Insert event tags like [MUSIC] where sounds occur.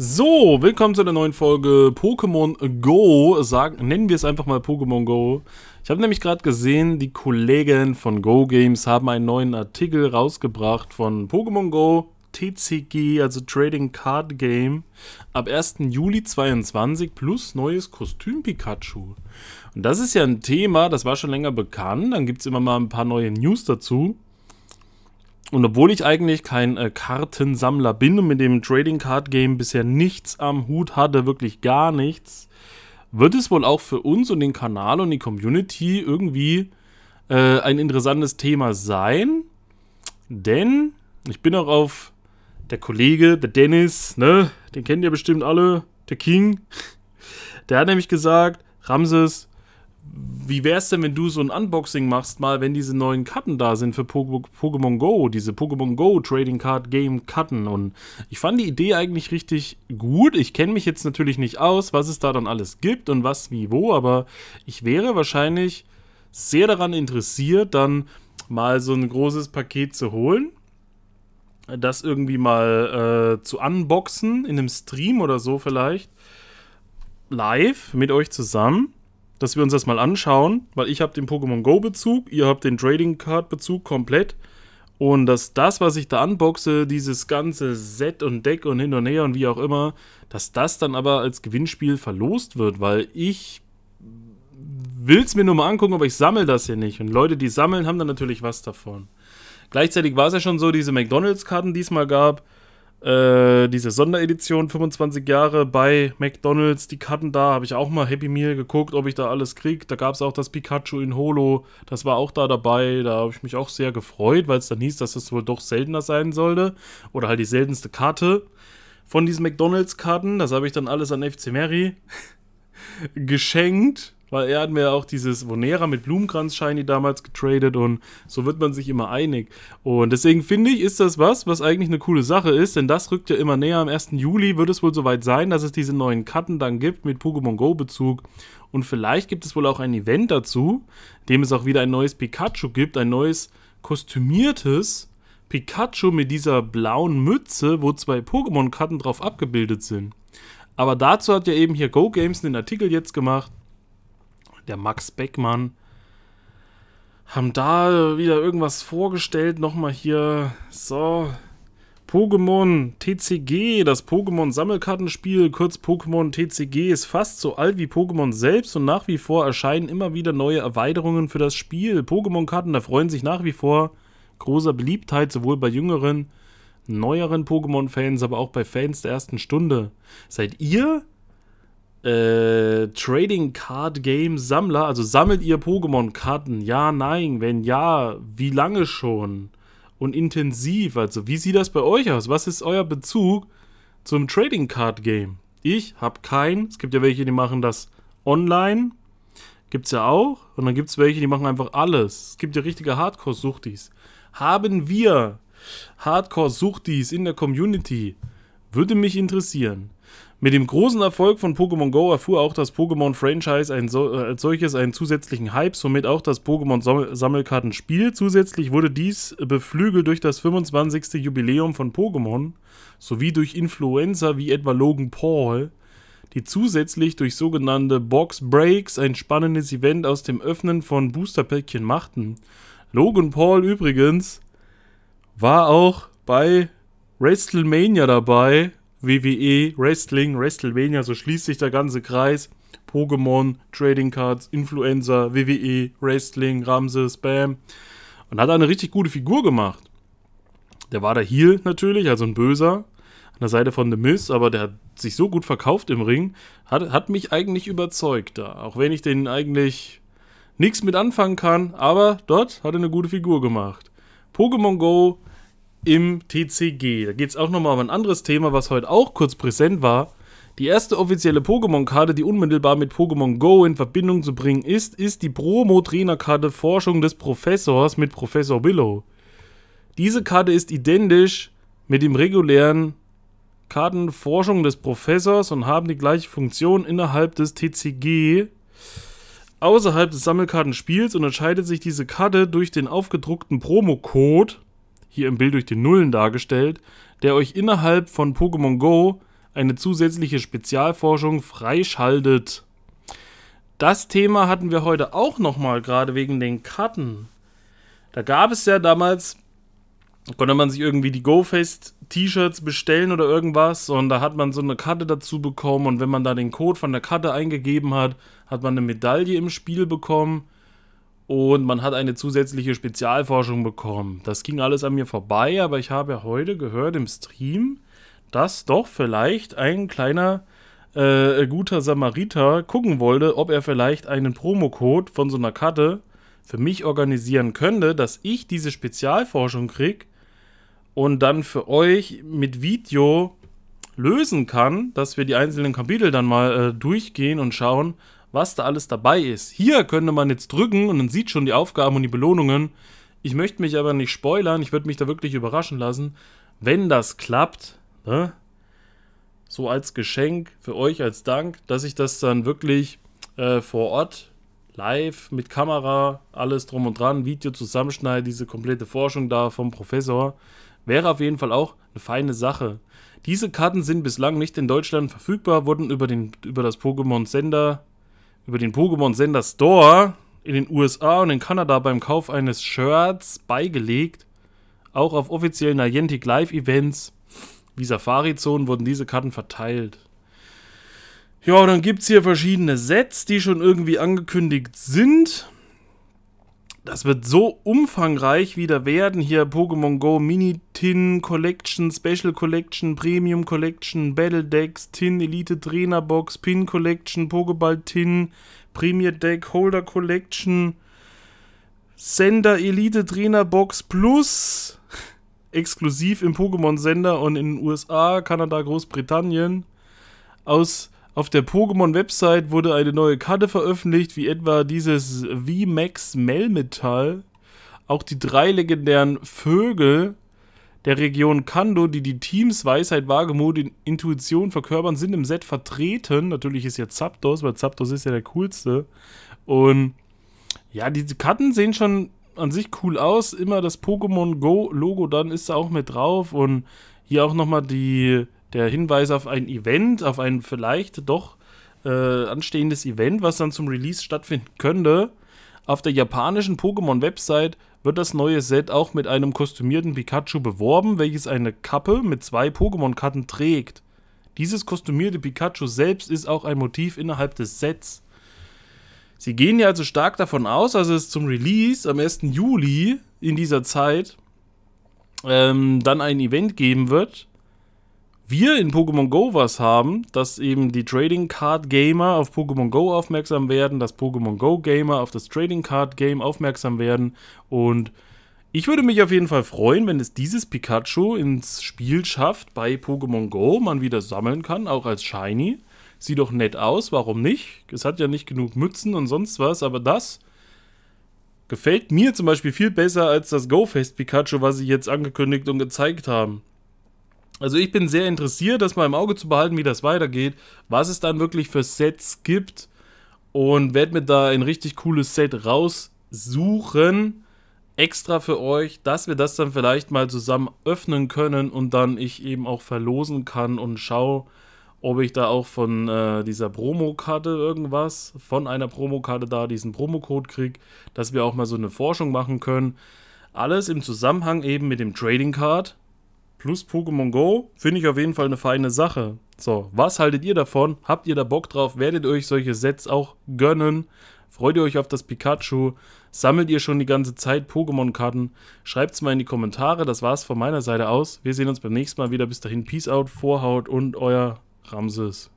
So, willkommen zu einer neuen Folge Pokémon Go. Sagen, nennen wir es einfach mal Pokémon Go. Ich habe nämlich gerade gesehen, die Kollegen von Go Games haben einen neuen Artikel rausgebracht von Pokémon Go TCG, also Trading Card Game, ab 1. Juli 22 plus neues Kostüm Pikachu. Und das ist ja ein Thema, das war schon länger bekannt. Dann gibt es immer mal ein paar neue News dazu. Und obwohl ich eigentlich kein äh, Kartensammler bin und mit dem Trading Card Game bisher nichts am Hut hatte, wirklich gar nichts, wird es wohl auch für uns und den Kanal und die Community irgendwie äh, ein interessantes Thema sein. Denn ich bin auch auf der Kollege, der Dennis, ne, den kennt ihr bestimmt alle, der King. [LAUGHS] Der hat nämlich gesagt, Ramses, wie wäre es denn, wenn du so ein Unboxing machst, mal, wenn diese neuen Karten da sind für Pokémon Go, diese Pokémon Go Trading Card Game Karten. Und ich fand die Idee eigentlich richtig gut. Ich kenne mich jetzt natürlich nicht aus, was es da dann alles gibt und was wie wo, aber ich wäre wahrscheinlich sehr daran interessiert, dann mal so ein großes Paket zu holen das irgendwie mal äh, zu unboxen in einem Stream oder so vielleicht live mit euch zusammen dass wir uns das mal anschauen, weil ich habe den Pokémon Go Bezug, ihr habt den Trading Card Bezug komplett und dass das, was ich da unboxe, dieses ganze Set und Deck und hin und her und wie auch immer, dass das dann aber als Gewinnspiel verlost wird, weil ich will es mir nur mal angucken, aber ich sammle das ja nicht und Leute, die sammeln, haben dann natürlich was davon. Gleichzeitig war es ja schon so, diese McDonalds-Karten diesmal gab, äh, diese Sonderedition 25 Jahre bei McDonalds, die Karten da, habe ich auch mal Happy Meal geguckt, ob ich da alles kriege. Da gab es auch das Pikachu in Holo, das war auch da dabei. Da habe ich mich auch sehr gefreut, weil es dann hieß, dass es das wohl doch seltener sein sollte. Oder halt die seltenste Karte von diesen McDonalds-Karten. Das habe ich dann alles an FC Mary [LAUGHS] geschenkt. Weil er hat mir auch dieses Vonera mit Blumenkranz-Shiny damals getradet und so wird man sich immer einig. Und deswegen finde ich, ist das was, was eigentlich eine coole Sache ist, denn das rückt ja immer näher. Am 1. Juli wird es wohl soweit sein, dass es diese neuen Karten dann gibt mit Pokémon Go-Bezug. Und vielleicht gibt es wohl auch ein Event dazu, dem es auch wieder ein neues Pikachu gibt, ein neues kostümiertes Pikachu mit dieser blauen Mütze, wo zwei Pokémon-Karten drauf abgebildet sind. Aber dazu hat ja eben hier Go Games einen Artikel jetzt gemacht der Max Beckmann, haben da wieder irgendwas vorgestellt. Nochmal hier, so, Pokémon TCG, das Pokémon-Sammelkartenspiel, kurz Pokémon TCG, ist fast so alt wie Pokémon selbst und nach wie vor erscheinen immer wieder neue Erweiterungen für das Spiel. Pokémon-Karten erfreuen sich nach wie vor großer Beliebtheit, sowohl bei jüngeren, neueren Pokémon-Fans, aber auch bei Fans der ersten Stunde. Seid ihr äh, Trading Card Game Sammler, also sammelt ihr Pokémon-Karten? Ja, nein, wenn ja, wie lange schon? Und intensiv, also wie sieht das bei euch aus? Was ist euer Bezug zum Trading Card Game? Ich habe keinen. Es gibt ja welche, die machen das online. Gibt es ja auch. Und dann gibt es welche, die machen einfach alles. Es gibt ja richtige Hardcore-Suchtis. Haben wir Hardcore-Suchtis in der Community? Würde mich interessieren. Mit dem großen Erfolg von Pokémon Go erfuhr auch das Pokémon-Franchise so äh, als solches einen zusätzlichen Hype, somit auch das Pokémon-Sammelkartenspiel. Zusätzlich wurde dies beflügelt durch das 25. Jubiläum von Pokémon sowie durch Influencer wie etwa Logan Paul, die zusätzlich durch sogenannte Box Breaks ein spannendes Event aus dem Öffnen von Boosterpäckchen machten. Logan Paul übrigens war auch bei WrestleMania dabei, WWE, Wrestling, WrestleMania, so schließt sich der ganze Kreis. Pokémon, Trading Cards, Influencer, WWE, Wrestling, Ramses, Bam. Und hat eine richtig gute Figur gemacht. Der war der Heel natürlich, also ein Böser, an der Seite von The Miz, aber der hat sich so gut verkauft im Ring, hat, hat mich eigentlich überzeugt da. Auch wenn ich den eigentlich nichts mit anfangen kann, aber dort hat er eine gute Figur gemacht. Pokémon Go im TCG. Da geht es auch nochmal um ein anderes Thema, was heute auch kurz präsent war. Die erste offizielle Pokémon-Karte, die unmittelbar mit Pokémon Go in Verbindung zu bringen ist, ist die Promo-Trainerkarte Forschung des Professors mit Professor Willow. Diese Karte ist identisch mit dem regulären Karten Forschung des Professors und haben die gleiche Funktion innerhalb des TCG. Außerhalb des Sammelkartenspiels unterscheidet sich diese Karte durch den aufgedruckten Promocode hier im Bild durch die Nullen dargestellt, der euch innerhalb von Pokémon Go eine zusätzliche Spezialforschung freischaltet. Das Thema hatten wir heute auch nochmal, gerade wegen den Karten. Da gab es ja damals, konnte man sich irgendwie die GoFest-T-Shirts bestellen oder irgendwas und da hat man so eine Karte dazu bekommen und wenn man da den Code von der Karte eingegeben hat, hat man eine Medaille im Spiel bekommen und man hat eine zusätzliche Spezialforschung bekommen. Das ging alles an mir vorbei, aber ich habe heute gehört im Stream, dass doch vielleicht ein kleiner äh, guter Samariter gucken wollte, ob er vielleicht einen Promocode von so einer Karte für mich organisieren könnte, dass ich diese Spezialforschung kriege und dann für euch mit Video lösen kann, dass wir die einzelnen Kapitel dann mal äh, durchgehen und schauen, was da alles dabei ist. Hier könnte man jetzt drücken und dann sieht schon die Aufgaben und die Belohnungen. Ich möchte mich aber nicht spoilern, ich würde mich da wirklich überraschen lassen, wenn das klappt, ne? so als Geschenk für euch, als Dank, dass ich das dann wirklich äh, vor Ort live mit Kamera, alles drum und dran, Video zusammenschneide, diese komplette Forschung da vom Professor, wäre auf jeden Fall auch eine feine Sache. Diese Karten sind bislang nicht in Deutschland verfügbar, wurden über, den, über das Pokémon Sender über den Pokémon Sender Store in den USA und in Kanada beim Kauf eines Shirts beigelegt. Auch auf offiziellen Niantic Live-Events wie Safari-Zonen wurden diese Karten verteilt. Ja, dann gibt es hier verschiedene Sets, die schon irgendwie angekündigt sind. Das wird so umfangreich wieder werden. Hier Pokémon Go Mini Tin Collection, Special Collection, Premium Collection, Battle Decks, Tin Elite Trainer Box, Pin Collection, Pokéball Tin, Premier Deck, Holder Collection, Sender Elite Trainer Box Plus. [LAUGHS] Exklusiv im Pokémon Sender und in den USA, Kanada, Großbritannien. Aus auf der Pokémon-Website wurde eine neue Karte veröffentlicht, wie etwa dieses V-Max Melmetal. Auch die drei legendären Vögel der Region Kando, die die Teams Weisheit, Wagemut und Intuition verkörpern, sind im Set vertreten. Natürlich ist ja Zapdos, weil Zapdos ist ja der coolste. Und ja, diese Karten sehen schon an sich cool aus. Immer das Pokémon Go Logo dann ist da auch mit drauf und hier auch nochmal die der Hinweis auf ein Event, auf ein vielleicht doch äh, anstehendes Event, was dann zum Release stattfinden könnte. Auf der japanischen Pokémon-Website wird das neue Set auch mit einem kostümierten Pikachu beworben, welches eine Kappe mit zwei Pokémon-Karten trägt. Dieses kostümierte Pikachu selbst ist auch ein Motiv innerhalb des Sets. Sie gehen ja also stark davon aus, dass es zum Release am 1. Juli in dieser Zeit ähm, dann ein Event geben wird, wir in Pokémon Go was haben, dass eben die Trading Card Gamer auf Pokémon Go aufmerksam werden, dass Pokémon Go Gamer auf das Trading Card Game aufmerksam werden und ich würde mich auf jeden Fall freuen, wenn es dieses Pikachu ins Spiel schafft bei Pokémon Go, man wieder sammeln kann, auch als Shiny. Sieht doch nett aus, warum nicht? Es hat ja nicht genug Mützen und sonst was, aber das gefällt mir zum Beispiel viel besser als das Go-Fest Pikachu, was sie jetzt angekündigt und gezeigt haben. Also ich bin sehr interessiert, das mal im Auge zu behalten, wie das weitergeht, was es dann wirklich für Sets gibt und werde mir da ein richtig cooles Set raussuchen, extra für euch, dass wir das dann vielleicht mal zusammen öffnen können und dann ich eben auch verlosen kann und schaue, ob ich da auch von äh, dieser Promokarte irgendwas, von einer Promokarte da diesen Promocode kriege, dass wir auch mal so eine Forschung machen können. Alles im Zusammenhang eben mit dem Trading Card, plus Pokémon Go finde ich auf jeden Fall eine feine Sache. So, was haltet ihr davon? Habt ihr da Bock drauf? Werdet ihr euch solche Sets auch gönnen? Freut ihr euch auf das Pikachu? Sammelt ihr schon die ganze Zeit Pokémon-Karten? Schreibt es mal in die Kommentare. Das war's von meiner Seite aus. Wir sehen uns beim nächsten Mal wieder. Bis dahin, Peace out, Vorhaut und euer Ramses.